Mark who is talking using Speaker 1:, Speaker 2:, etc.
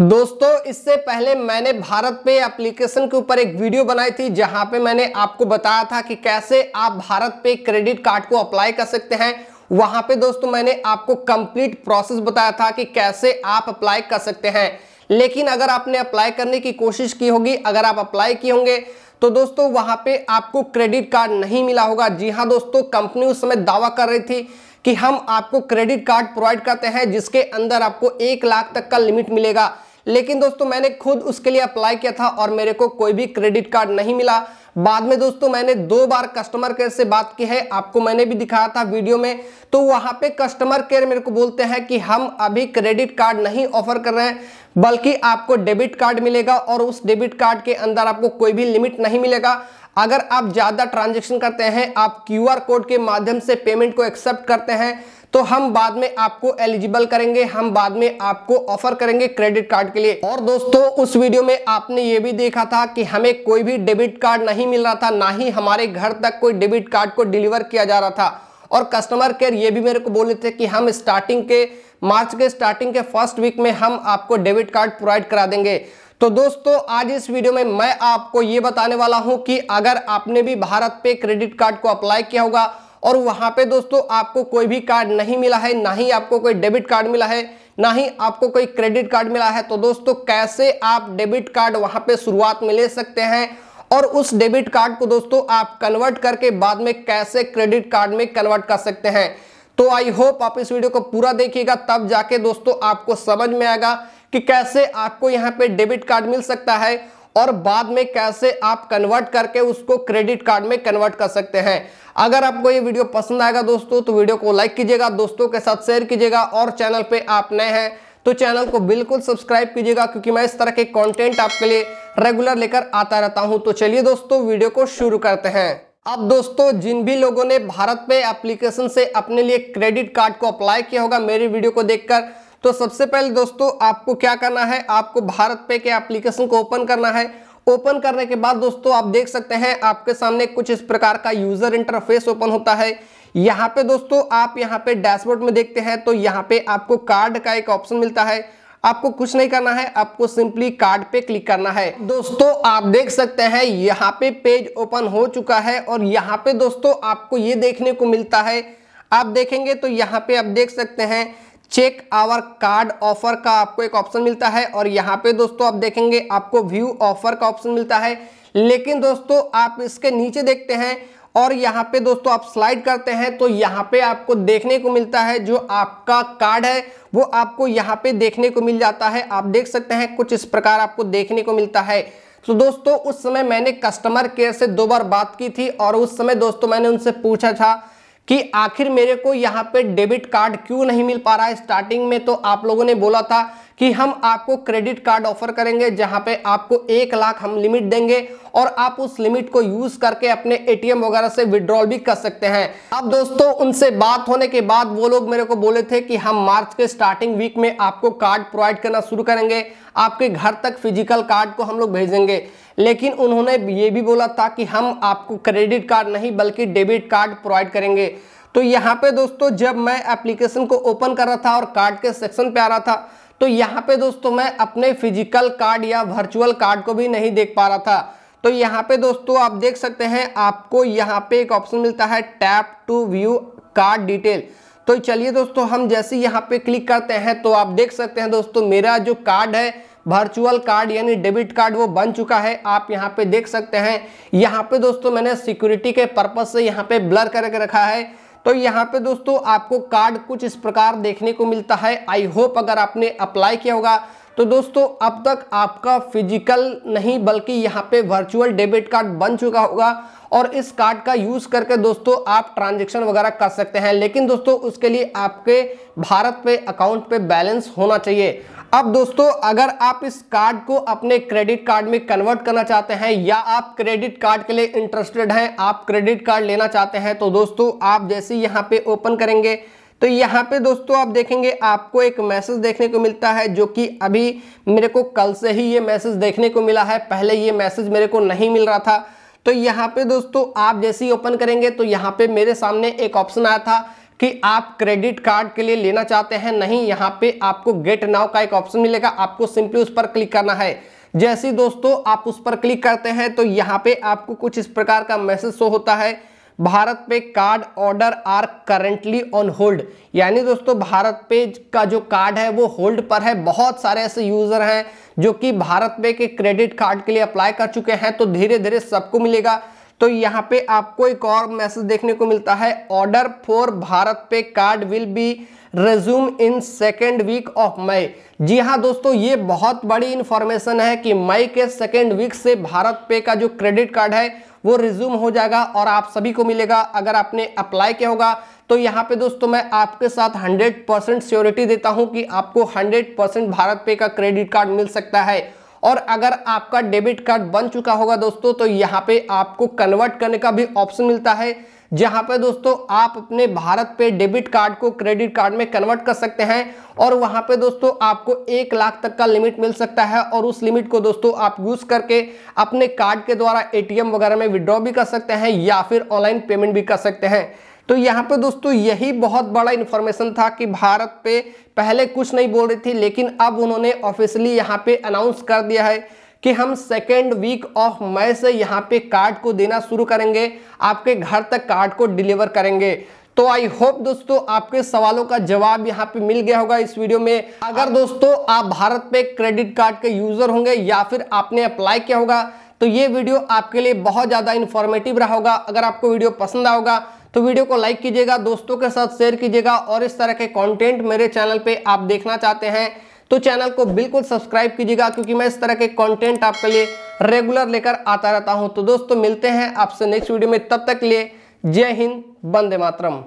Speaker 1: दोस्तों इससे पहले मैंने भारत पे एप्लीकेशन के ऊपर एक वीडियो बनाई थी जहां पे मैंने आपको बताया था कि कैसे आप भारत पे क्रेडिट कार्ड को अप्लाई कर सकते हैं वहां पे दोस्तों मैंने आपको कंप्लीट प्रोसेस बताया था कि कैसे आप अप्लाई कर सकते हैं लेकिन अगर आपने अप्लाई करने की कोशिश की होगी अगर आप अप्लाई किए होंगे तो दोस्तों वहां पे आपको क्रेडिट कार्ड नहीं मिला होगा जी हाँ दोस्तों कंपनी उस समय दावा कर रही थी कि हम आपको क्रेडिट कार्ड प्रोवाइड करते हैं जिसके अंदर आपको एक लाख तक का लिमिट मिलेगा लेकिन दोस्तों मैंने खुद उसके लिए अप्लाई किया था और मेरे को कोई भी क्रेडिट कार्ड नहीं मिला बाद में दोस्तों मैंने दो बार कस्टमर केयर से बात की है आपको मैंने भी दिखाया था वीडियो में तो वहां पे कस्टमर केयर मेरे को बोलते हैं कि हम अभी क्रेडिट कार्ड नहीं ऑफर कर रहे हैं बल्कि आपको डेबिट कार्ड मिलेगा और उस डेबिट कार्ड के अंदर आपको कोई भी लिमिट नहीं मिलेगा अगर आप ज़्यादा ट्रांजेक्शन करते हैं आप क्यू कोड के माध्यम से पेमेंट को एक्सेप्ट करते हैं तो हम बाद में आपको एलिजिबल करेंगे हम बाद में आपको ऑफर करेंगे क्रेडिट कार्ड के लिए और दोस्तों उस वीडियो में आपने ये भी देखा था कि हमें कोई भी डेबिट कार्ड नहीं मिल रहा था ना ही हमारे घर तक कोई डेबिट कार्ड को डिलीवर किया जा रहा था और कस्टमर केयर ये भी मेरे को बोले थे कि हम स्टार्टिंग के मार्च के स्टार्टिंग के फर्स्ट वीक में हम आपको डेबिट कार्ड प्रोवाइड करा देंगे तो दोस्तों आज इस वीडियो में मैं आपको ये बताने वाला हूं कि अगर आपने भी भारत पे क्रेडिट कार्ड को अप्लाई किया होगा और वहां पे दोस्तों आपको कोई भी कार्ड नहीं मिला है ना ही आपको कोई डेबिट कार्ड मिला है ना ही आपको कोई क्रेडिट कार्ड मिला है तो दोस्तों कैसे आप डेबिट कार्ड वहां पे शुरुआत में ले सकते हैं और उस डेबिट कार्ड को दोस्तों आप कन्वर्ट करके बाद में कैसे क्रेडिट कार्ड में कन्वर्ट कर सकते हैं तो आई होप आप इस वीडियो को पूरा देखिएगा तब जाके दोस्तों आपको समझ में आएगा कि कैसे आपको यहाँ पे डेबिट कार्ड मिल सकता है और बाद में कैसे आप कन्वर्ट करके उसको क्रेडिट कार्ड में कन्वर्ट कर सकते हैं अगर आपको ये वीडियो पसंद आएगा दोस्तों तो वीडियो को लाइक कीजिएगा दोस्तों के साथ शेयर कीजिएगा और चैनल पे आप नए हैं तो चैनल को बिल्कुल सब्सक्राइब कीजिएगा क्योंकि मैं इस तरह के कंटेंट आपके लिए रेगुलर लेकर आता रहता हूं तो चलिए दोस्तों वीडियो को शुरू करते हैं अब दोस्तों जिन भी लोगों ने भारत पे एप्लीकेशन से अपने लिए क्रेडिट कार्ड को अप्लाई किया होगा मेरी वीडियो को देखकर तो सबसे पहले दोस्तों आपको क्या करना है आपको भारत पे के एप्लीकेशन को ओपन करना है ओपन करने के बाद दोस्तों आप देख सकते हैं आपके सामने कुछ इस प्रकार का यूजर इंटरफेस ओपन होता है यहाँ पे दोस्तों आप यहाँ पे डैशबोर्ड में देखते हैं तो यहाँ पे आपको कार्ड का एक ऑप्शन मिलता है आपको कुछ नहीं करना है आपको सिंपली कार्ड पे क्लिक करना है दोस्तों आप देख सकते हैं यहाँ पे पेज ओपन हो चुका है और यहाँ पे दोस्तों आपको ये देखने को मिलता है आप देखेंगे तो यहाँ पे आप देख सकते हैं चेक आवर कार्ड ऑफर का आपको एक ऑप्शन मिलता है और यहाँ पे दोस्तों आप देखेंगे आपको व्यू ऑफर का ऑप्शन मिलता है लेकिन दोस्तों आप इसके नीचे देखते हैं और यहाँ पे दोस्तों आप स्लाइड करते हैं तो यहाँ पे आपको देखने को मिलता है जो आपका कार्ड है वो आपको यहाँ पे देखने को मिल जाता है आप देख सकते हैं कुछ इस प्रकार आपको देखने को मिलता है तो दोस्तों उस समय मैंने कस्टमर केयर से दो बार बात की थी और उस समय दोस्तों मैंने उनसे पूछा था कि आखिर मेरे को यहाँ पे डेबिट कार्ड क्यों नहीं मिल पा रहा है स्टार्टिंग में तो आप लोगों ने बोला था कि हम आपको क्रेडिट कार्ड ऑफर करेंगे जहां पे आपको एक लाख हम लिमिट देंगे और आप उस लिमिट को यूज करके अपने एटीएम वगैरह से विड्रॉल भी कर सकते हैं अब दोस्तों उनसे बात होने के बाद वो लोग मेरे को बोले थे कि हम मार्च के स्टार्टिंग वीक में आपको कार्ड प्रोवाइड करना शुरू करेंगे आपके घर तक फिजिकल कार्ड को हम लोग भेजेंगे लेकिन उन्होंने ये भी बोला था कि हम आपको क्रेडिट कार्ड नहीं बल्कि डेबिट कार्ड प्रोवाइड करेंगे तो यहाँ पे दोस्तों जब मैं एप्लीकेशन को ओपन कर रहा था और कार्ड के सेक्शन पे आ रहा था तो यहाँ पे दोस्तों मैं अपने फिजिकल कार्ड या वर्चुअल कार्ड को भी नहीं देख पा रहा था तो यहाँ पे दोस्तों आप देख सकते हैं आपको यहाँ पे एक ऑप्शन मिलता है tap to view card detail तो चलिए दोस्तों हम जैसे यहाँ पे क्लिक करते हैं तो आप देख सकते हैं दोस्तों मेरा जो कार्ड है वर्चुअल कार्ड यानी डेबिट कार्ड वो बन चुका है आप यहाँ पे देख सकते हैं यहाँ पे दोस्तों मैंने सिक्योरिटी के पर्पज से यहाँ पे ब्लर करके रखा है तो यहाँ पे दोस्तों आपको कार्ड कुछ इस प्रकार देखने को मिलता है आई होप अगर आपने अप्लाई किया होगा तो दोस्तों अब तक आपका फिजिकल नहीं बल्कि यहाँ पे वर्चुअल डेबिट कार्ड बन चुका होगा और इस कार्ड का यूज़ करके दोस्तों आप ट्रांजेक्शन वगैरह कर सकते हैं लेकिन दोस्तों उसके लिए आपके भारत पे अकाउंट पे बैलेंस होना चाहिए अब दोस्तों अगर आप इस कार्ड को अपने क्रेडिट कार्ड में कन्वर्ट करना चाहते हैं या आप क्रेडिट कार्ड के लिए इंटरेस्टेड हैं आप क्रेडिट कार्ड लेना चाहते हैं तो दोस्तों आप जैसे यहाँ पे ओपन करेंगे तो यहाँ पे दोस्तों आप देखेंगे आपको एक मैसेज देखने को मिलता है जो कि अभी मेरे को कल से ही ये मैसेज देखने को मिला है पहले ये मैसेज मेरे को नहीं मिल रहा था तो यहाँ पे दोस्तों आप जैसे ही ओपन करेंगे तो यहाँ पे मेरे सामने एक ऑप्शन आया था कि आप क्रेडिट कार्ड के लिए लेना चाहते हैं नहीं यहाँ पे आपको गेट नाउ का एक ऑप्शन मिलेगा आपको सिंपली उस पर क्लिक करना है जैसे दोस्तों आप उस पर क्लिक करते हैं तो यहाँ पे आपको कुछ इस प्रकार का मैसेज शो होता है BharatPe card order are currently on hold यानी दोस्तों भारत पे का जो कार्ड है वो होल्ड पर है बहुत सारे ऐसे यूज़र हैं जो कि भारत पे के क्रेडिट कार्ड के लिए अप्लाई कर चुके हैं तो धीरे धीरे सबको मिलेगा तो यहाँ पे आपको एक और मैसेज देखने को मिलता है order for BharatPe card will be resume in second week of May जी हाँ दोस्तों ये बहुत बड़ी इंफॉर्मेशन है कि मई के सेकेंड वीक से भारत पे का जो क्रेडिट कार्ड है वो रिज्यूम हो जाएगा और आप सभी को मिलेगा अगर आपने अप्लाई किया होगा तो यहाँ पे दोस्तों मैं आपके साथ 100 परसेंट श्योरिटी देता हूँ कि आपको 100 परसेंट भारत पे का क्रेडिट कार्ड मिल सकता है और अगर आपका डेबिट कार्ड बन चुका होगा दोस्तों तो यहाँ पे आपको कन्वर्ट करने का भी ऑप्शन मिलता है जहाँ पे दोस्तों आप अपने भारत पे डेबिट कार्ड को क्रेडिट कार्ड में कन्वर्ट कर सकते हैं और वहाँ पे दोस्तों आपको एक लाख तक का लिमिट मिल सकता है और उस लिमिट को दोस्तों आप यूज करके अपने कार्ड के द्वारा एटीएम वगैरह में विड्रॉ भी कर सकते हैं या फिर ऑनलाइन पेमेंट भी कर सकते हैं तो यहाँ पे दोस्तों यही बहुत बड़ा इन्फॉर्मेशन था कि भारत पे पहले कुछ नहीं बोल रही थी लेकिन अब उन्होंने ऑफिशियली यहाँ पे अनाउंस कर दिया है कि हम सेकेंड वीक ऑफ मई से यहाँ पे कार्ड को देना शुरू करेंगे आपके घर तक कार्ड को डिलीवर करेंगे तो आई होप दोस्तों आपके सवालों का जवाब यहाँ पे मिल गया होगा इस वीडियो में अगर दोस्तों आप भारत पे क्रेडिट कार्ड के यूजर होंगे या फिर आपने अप्लाई किया होगा तो ये वीडियो आपके लिए बहुत ज़्यादा इन्फॉर्मेटिव रहा होगा अगर आपको वीडियो पसंद आओगा तो वीडियो को लाइक कीजिएगा दोस्तों के साथ शेयर कीजिएगा और इस तरह के कॉन्टेंट मेरे चैनल पर आप देखना चाहते हैं तो चैनल को बिल्कुल सब्सक्राइब कीजिएगा क्योंकि मैं इस तरह के कॉन्टेंट आपके लिए रेगुलर लेकर आता रहता हूँ तो दोस्तों मिलते हैं आपसे नेक्स्ट वीडियो में तब तक लिए जय हिंद बंदे मातरम